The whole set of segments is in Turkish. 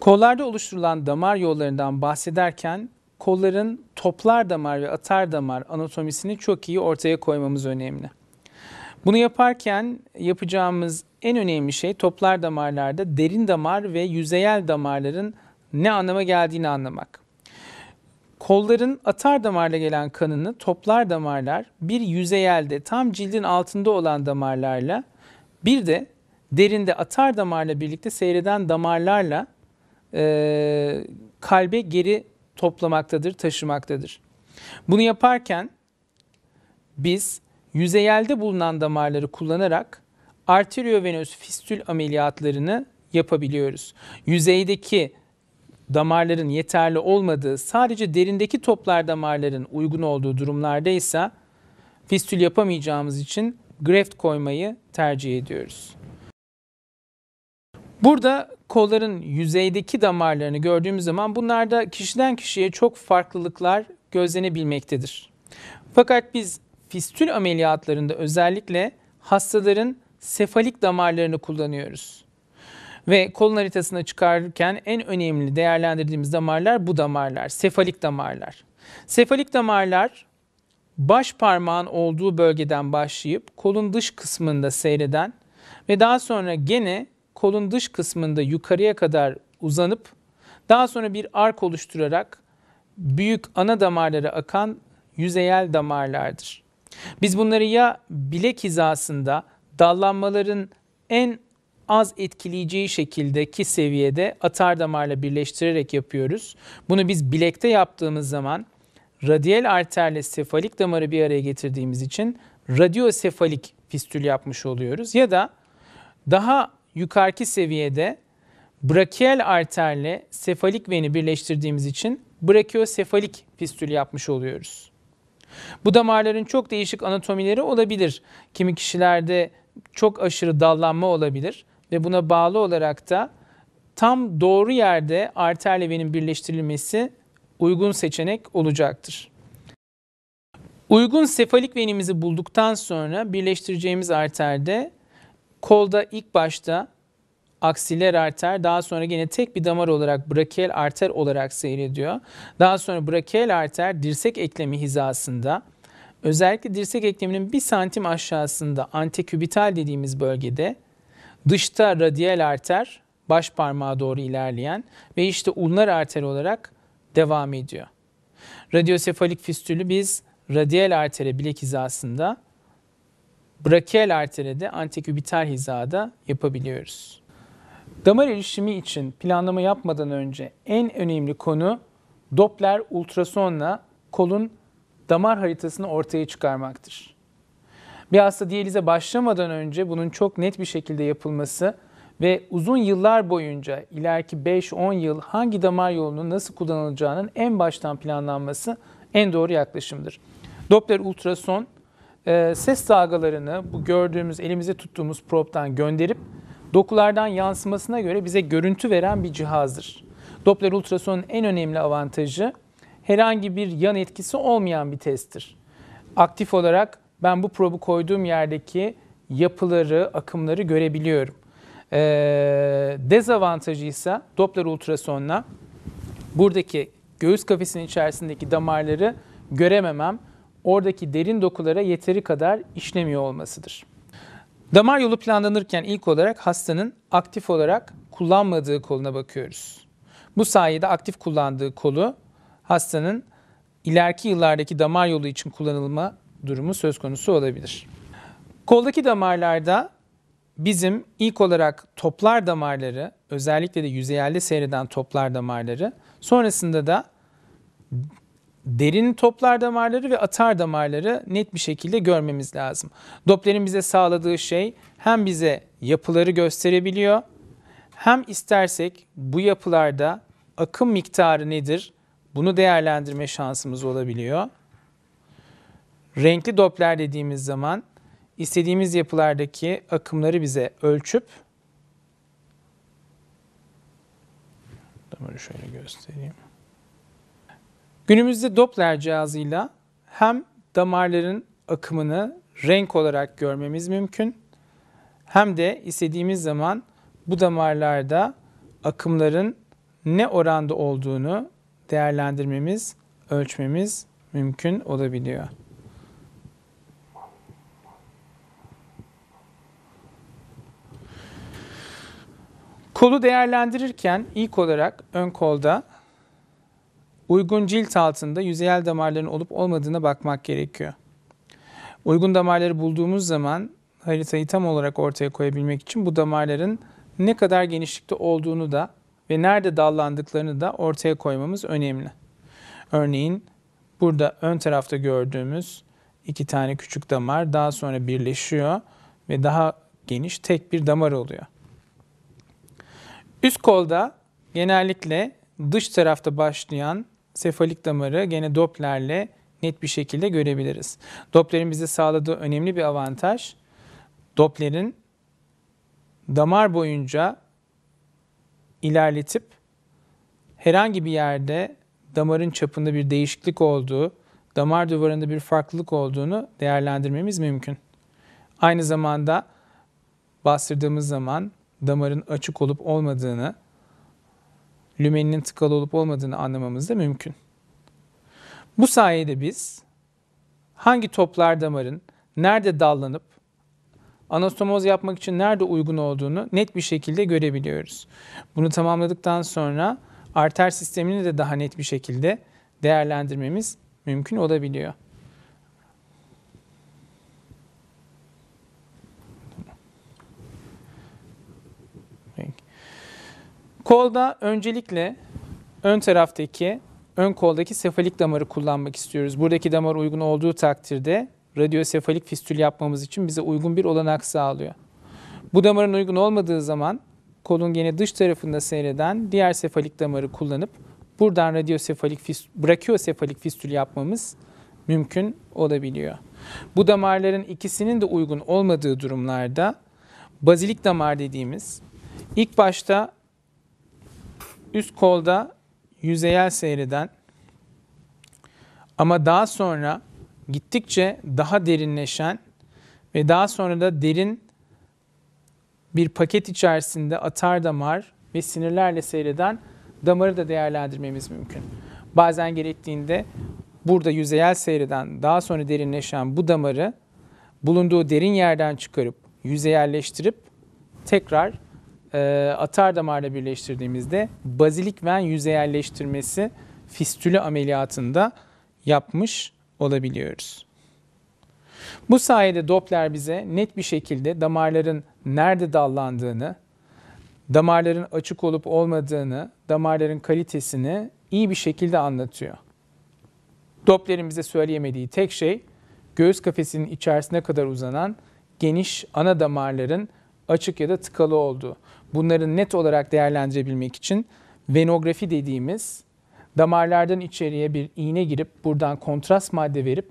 Kollarda oluşturulan damar yollarından bahsederken kolların toplar damar ve atar damar anatomisini çok iyi ortaya koymamız önemli. Bunu yaparken yapacağımız en önemli şey toplar damarlarda derin damar ve yüzeyel damarların ne anlama geldiğini anlamak. Kolların atar damarla gelen kanını toplar damarlar bir yüzeyelde tam cildin altında olan damarlarla bir de derinde atar damarla birlikte seyreden damarlarla e, kalbe geri toplamaktadır, taşımaktadır. Bunu yaparken biz yüzeyelde bulunan damarları kullanarak arteriovenöz fistül ameliyatlarını yapabiliyoruz. Yüzeydeki damarların yeterli olmadığı, sadece derindeki toplar damarların uygun olduğu durumlarda ise fistül yapamayacağımız için graft koymayı tercih ediyoruz. Burada kolların yüzeydeki damarlarını gördüğümüz zaman bunlarda kişiden kişiye çok farklılıklar gözlenebilmektedir. Fakat biz fistül ameliyatlarında özellikle hastaların sefalik damarlarını kullanıyoruz. Ve kolun haritasına çıkarırken en önemli değerlendirdiğimiz damarlar bu damarlar, sefalik damarlar. Sefalik damarlar baş parmağın olduğu bölgeden başlayıp kolun dış kısmında seyreden ve daha sonra gene kolun dış kısmında yukarıya kadar uzanıp daha sonra bir ark oluşturarak büyük ana damarlara akan yüzeyel damarlardır. Biz bunları ya bilek hizasında dallanmaların en az etkileyeceği şekildeki seviyede atar damarla birleştirerek yapıyoruz. Bunu biz bilekte yaptığımız zaman radyal arterle sefalik damarı bir araya getirdiğimiz için radyosefalik fistül yapmış oluyoruz. Ya da daha yukarıki seviyede brakial arterle sefalik veni birleştirdiğimiz için brakiosefalik fistül yapmış oluyoruz. Bu damarların çok değişik anatomileri olabilir. Kimi kişilerde çok aşırı dallanma olabilir ve buna bağlı olarak da tam doğru yerde arterle venin birleştirilmesi uygun seçenek olacaktır. Uygun sefalik venimizi bulduktan sonra birleştireceğimiz arterde Kolda ilk başta aksiler arter daha sonra yine tek bir damar olarak brakel arter olarak seyrediyor. Daha sonra brakel arter dirsek eklemi hizasında özellikle dirsek ekleminin bir santim aşağısında antekübital dediğimiz bölgede dışta radial arter baş parmağa doğru ilerleyen ve işte ulnar arter olarak devam ediyor. Radyosefalik fistülü biz radial artere bilek hizasında brachial de antekübiter hizada yapabiliyoruz. Damar erişimi için planlama yapmadan önce en önemli konu Doppler ultrasonla kolun damar haritasını ortaya çıkarmaktır. Bir hasta diyalize başlamadan önce bunun çok net bir şekilde yapılması ve uzun yıllar boyunca ileriki 5-10 yıl hangi damar yolunun nasıl kullanılacağının en baştan planlanması en doğru yaklaşımdır. Doppler ultrason e, ses dalgalarını bu gördüğümüz, elimize tuttuğumuz probtan gönderip dokulardan yansımasına göre bize görüntü veren bir cihazdır. Doppler ultrasonun en önemli avantajı herhangi bir yan etkisi olmayan bir testtir. Aktif olarak ben bu probu koyduğum yerdeki yapıları, akımları görebiliyorum. E, dezavantajı ise Doppler ultrasonla buradaki göğüs kafesinin içerisindeki damarları görememem oradaki derin dokulara yeteri kadar işlemiyor olmasıdır. Damar yolu planlanırken ilk olarak hastanın aktif olarak kullanmadığı koluna bakıyoruz. Bu sayede aktif kullandığı kolu hastanın ileriki yıllardaki damar yolu için kullanılma durumu söz konusu olabilir. Koldaki damarlarda bizim ilk olarak toplar damarları, özellikle de yüzeyelde seyreden toplar damarları, sonrasında da derin toplar damarları ve atar damarları net bir şekilde görmemiz lazım. Doppler'in bize sağladığı şey hem bize yapıları gösterebiliyor hem istersek bu yapılarda akım miktarı nedir bunu değerlendirme şansımız olabiliyor. Renkli Doppler dediğimiz zaman istediğimiz yapılardaki akımları bize ölçüp damarı şöyle göstereyim. Günümüzde Doppler cihazıyla hem damarların akımını renk olarak görmemiz mümkün hem de istediğimiz zaman bu damarlarda akımların ne oranda olduğunu değerlendirmemiz, ölçmemiz mümkün olabiliyor. Kolu değerlendirirken ilk olarak ön kolda Uygun cilt altında yüzeyel damarların olup olmadığına bakmak gerekiyor. Uygun damarları bulduğumuz zaman haritayı tam olarak ortaya koyabilmek için bu damarların ne kadar genişlikte olduğunu da ve nerede dallandıklarını da ortaya koymamız önemli. Örneğin burada ön tarafta gördüğümüz iki tane küçük damar daha sonra birleşiyor ve daha geniş tek bir damar oluyor. Üst kolda genellikle dış tarafta başlayan sefalik damarı gene Doppler'le net bir şekilde görebiliriz. Doppler'in bize sağladığı önemli bir avantaj Doppler'in damar boyunca ilerletip herhangi bir yerde damarın çapında bir değişiklik olduğu, damar duvarında bir farklılık olduğunu değerlendirmemiz mümkün. Aynı zamanda bastırdığımız zaman damarın açık olup olmadığını lümeninin tıkalı olup olmadığını anlamamız da mümkün. Bu sayede biz hangi toplar damarın nerede dallanıp anastomoz yapmak için nerede uygun olduğunu net bir şekilde görebiliyoruz. Bunu tamamladıktan sonra arter sistemini de daha net bir şekilde değerlendirmemiz mümkün olabiliyor. Kolda öncelikle ön taraftaki, ön koldaki sefalik damarı kullanmak istiyoruz. Buradaki damar uygun olduğu takdirde radyosefalik fistül yapmamız için bize uygun bir olanak sağlıyor. Bu damarın uygun olmadığı zaman kolun gene dış tarafında seyreden diğer sefalik damarı kullanıp buradan radyosefalik fist, brachiosefalik fistül yapmamız mümkün olabiliyor. Bu damarların ikisinin de uygun olmadığı durumlarda bazilik damar dediğimiz ilk başta üst kolda yüzeyel seyreden ama daha sonra gittikçe daha derinleşen ve daha sonra da derin bir paket içerisinde atar damar ve sinirlerle seyreden damarı da değerlendirmemiz mümkün. Bazen gerektiğinde burada yüzeyel seyreden daha sonra derinleşen bu damarı bulunduğu derin yerden çıkarıp yüzeyelleştirip tekrar e, atar damarla birleştirdiğimizde bazilik ven yerleştirmesi fistülü ameliyatında yapmış olabiliyoruz. Bu sayede Doppler bize net bir şekilde damarların nerede dallandığını, damarların açık olup olmadığını, damarların kalitesini iyi bir şekilde anlatıyor. Doppler'in bize söyleyemediği tek şey göğüs kafesinin içerisine kadar uzanan geniş ana damarların açık ya da tıkalı olduğu bunları net olarak değerlendirebilmek için venografi dediğimiz damarlardan içeriye bir iğne girip buradan kontrast madde verip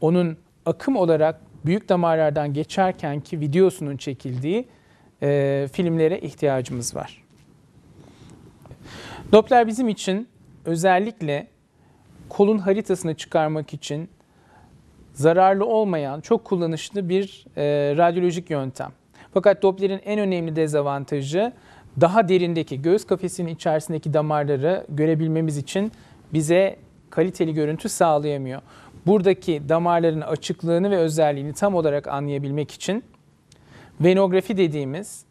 onun akım olarak büyük damarlardan geçerken ki videosunun çekildiği e, filmlere ihtiyacımız var. Doppler bizim için özellikle kolun haritasını çıkarmak için zararlı olmayan çok kullanışlı bir e, radyolojik yöntem. Fakat Doppler'in en önemli dezavantajı daha derindeki göğüs kafesinin içerisindeki damarları görebilmemiz için bize kaliteli görüntü sağlayamıyor. Buradaki damarların açıklığını ve özelliğini tam olarak anlayabilmek için venografi dediğimiz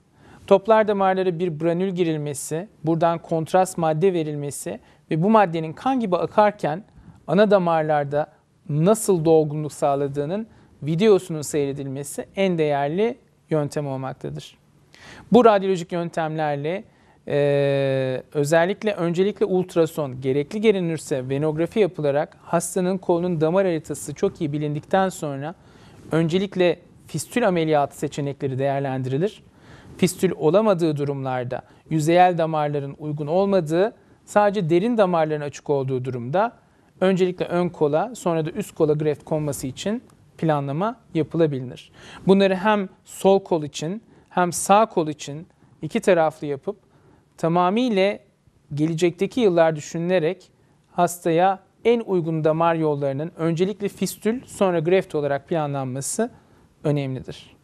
toplar damarlara bir branül girilmesi, buradan kontrast madde verilmesi ve bu maddenin kan gibi akarken ana damarlarda nasıl dolgunluk sağladığının videosunun seyredilmesi en değerli yöntem olmaktadır. Bu radyolojik yöntemlerle ee, özellikle öncelikle ultrason gerekli gelinirse venografi yapılarak hastanın kolunun damar haritası çok iyi bilindikten sonra öncelikle fistül ameliyatı seçenekleri değerlendirilir. Fistül olamadığı durumlarda yüzeyel damarların uygun olmadığı sadece derin damarların açık olduğu durumda öncelikle ön kola sonra da üst kola greft konması için planlama yapılabilir. Bunları hem sol kol için hem sağ kol için iki taraflı yapıp tamamıyla gelecekteki yıllar düşünülerek hastaya en uygun damar yollarının öncelikle fistül sonra greft olarak planlanması önemlidir.